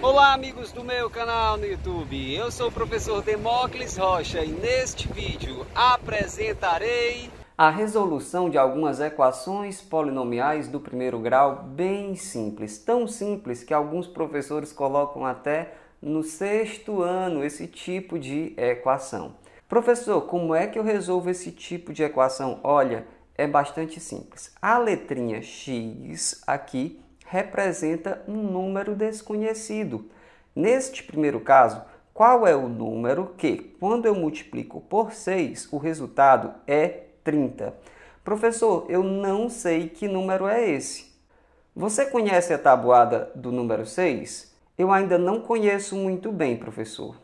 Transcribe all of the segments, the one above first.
Olá amigos do meu canal no YouTube, eu sou o professor Demócles Rocha e neste vídeo apresentarei a resolução de algumas equações polinomiais do primeiro grau bem simples, tão simples que alguns professores colocam até no sexto ano esse tipo de equação. Professor, como é que eu resolvo esse tipo de equação? Olha, é bastante simples. A letrinha x aqui representa um número desconhecido. Neste primeiro caso, qual é o número que, quando eu multiplico por 6, o resultado é 30? Professor, eu não sei que número é esse. Você conhece a tabuada do número 6? Eu ainda não conheço muito bem, professor.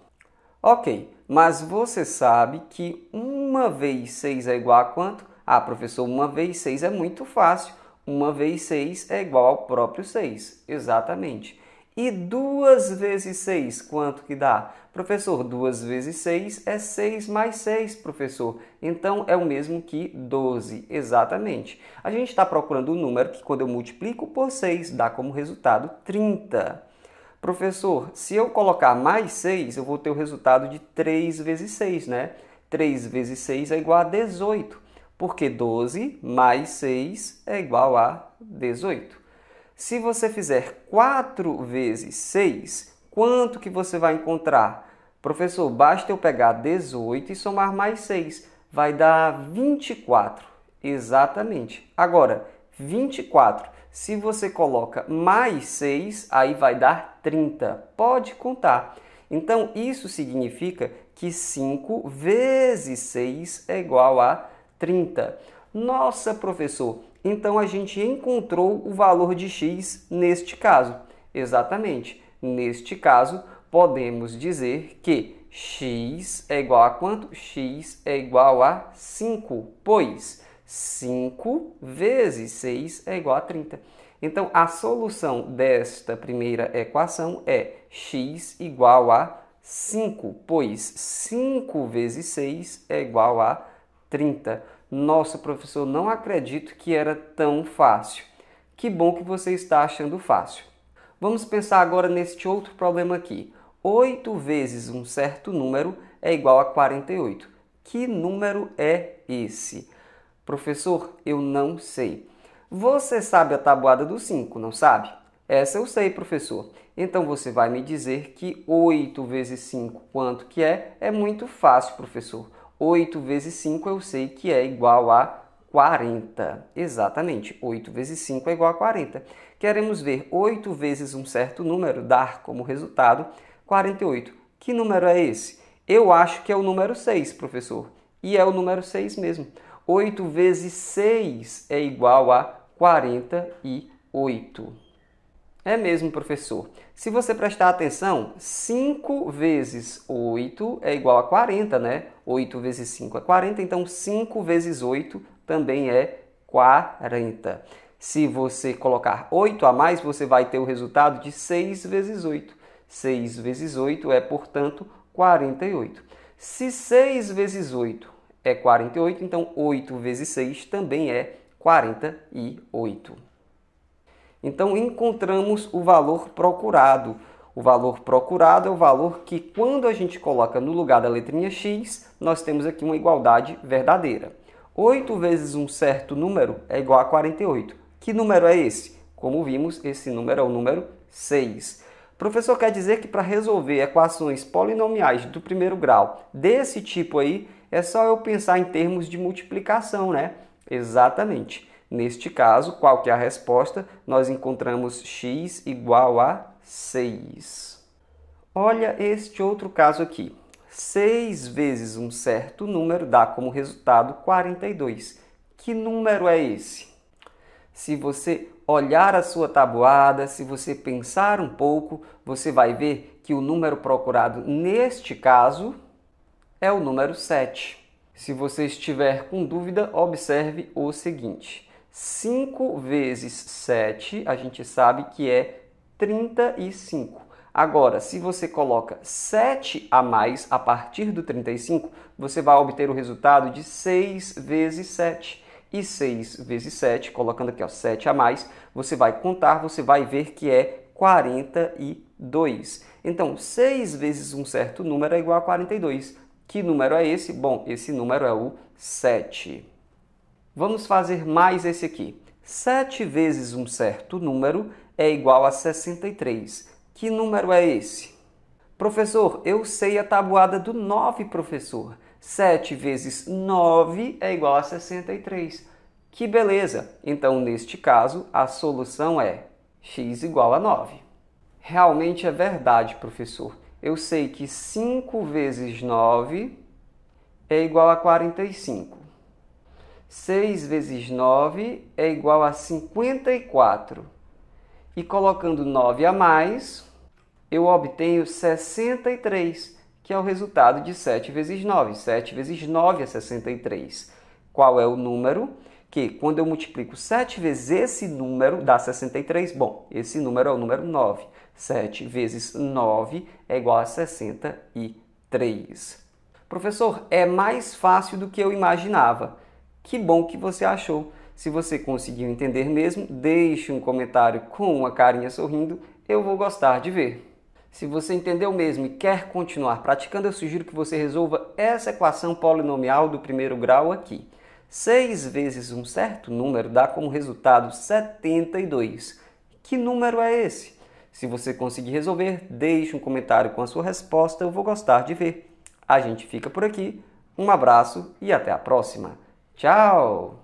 Ok, mas você sabe que uma vez 6 é igual a quanto? Ah, professor, uma vez 6 é muito fácil. 1 vez 6 é igual ao próprio 6, exatamente. E 2 vezes 6, quanto que dá? Professor, 2 vezes 6 é 6 mais 6, professor. Então, é o mesmo que 12, exatamente. A gente está procurando um número que, quando eu multiplico por 6, dá como resultado 30. Professor, se eu colocar mais 6, eu vou ter o resultado de 3 vezes 6, né? 3 vezes 6 é igual a 18 porque 12 mais 6 é igual a 18. Se você fizer 4 vezes 6, quanto que você vai encontrar? Professor, basta eu pegar 18 e somar mais 6, vai dar 24. Exatamente. Agora, 24. Se você coloca mais 6, aí vai dar 30. Pode contar. Então, isso significa que 5 vezes 6 é igual a 30. Nossa, professor, então a gente encontrou o valor de x neste caso. Exatamente. Neste caso, podemos dizer que x é igual a quanto? x é igual a 5, pois 5 vezes 6 é igual a 30. Então, a solução desta primeira equação é x igual a 5, pois 5 vezes 6 é igual a 30. Nossa, professor, não acredito que era tão fácil. Que bom que você está achando fácil. Vamos pensar agora neste outro problema aqui. 8 vezes um certo número é igual a 48. Que número é esse? Professor, eu não sei. Você sabe a tabuada do 5, não sabe? Essa eu sei, professor. Então você vai me dizer que 8 vezes 5, quanto que é? É muito fácil, professor. 8 vezes 5 eu sei que é igual a 40. Exatamente, 8 vezes 5 é igual a 40. Queremos ver 8 vezes um certo número dar como resultado 48. Que número é esse? Eu acho que é o número 6, professor. E é o número 6 mesmo. 8 vezes 6 é igual a 48. É mesmo, professor. Se você prestar atenção, 5 vezes 8 é igual a 40, né? 8 vezes 5 é 40, então 5 vezes 8 também é 40. Se você colocar 8 a mais, você vai ter o resultado de 6 vezes 8. 6 vezes 8 é, portanto, 48. Se 6 vezes 8 é 48, então 8 vezes 6 também é 48. Então encontramos o valor procurado. O valor procurado é o valor que, quando a gente coloca no lugar da letrinha x, nós temos aqui uma igualdade verdadeira. 8 vezes um certo número é igual a 48. Que número é esse? Como vimos, esse número é o número 6. O professor quer dizer que para resolver equações polinomiais do primeiro grau desse tipo aí, é só eu pensar em termos de multiplicação, né? Exatamente. Neste caso, qual que é a resposta? Nós encontramos x igual a 6. Olha este outro caso aqui. 6 vezes um certo número dá como resultado 42. Que número é esse? Se você olhar a sua tabuada, se você pensar um pouco, você vai ver que o número procurado neste caso é o número 7. Se você estiver com dúvida, observe o seguinte. 5 vezes 7, a gente sabe que é 35. Agora, se você coloca 7 a mais a partir do 35, você vai obter o resultado de 6 vezes 7. E 6 vezes 7, colocando aqui ó, 7 a mais, você vai contar, você vai ver que é 42. Então, 6 vezes um certo número é igual a 42. Que número é esse? Bom, esse número é o 7. Vamos fazer mais esse aqui. 7 vezes um certo número é igual a 63. Que número é esse? Professor, eu sei a tabuada do 9, professor. 7 vezes 9 é igual a 63. Que beleza! Então, neste caso, a solução é x igual a 9. Realmente é verdade, professor. Eu sei que 5 vezes 9 é igual a 45. 6 vezes 9 é igual a 54. E colocando 9 a mais, eu obtenho 63, que é o resultado de 7 vezes 9. 7 vezes 9 é 63. Qual é o número? Que quando eu multiplico 7 vezes esse número, dá 63. Bom, esse número é o número 9. 7 vezes 9 é igual a 63. Professor, é mais fácil do que eu imaginava. Que bom que você achou. Se você conseguiu entender mesmo, deixe um comentário com uma carinha sorrindo, eu vou gostar de ver. Se você entendeu mesmo e quer continuar praticando, eu sugiro que você resolva essa equação polinomial do primeiro grau aqui. 6 vezes um certo número dá como resultado 72. Que número é esse? Se você conseguir resolver, deixe um comentário com a sua resposta, eu vou gostar de ver. A gente fica por aqui, um abraço e até a próxima! ciao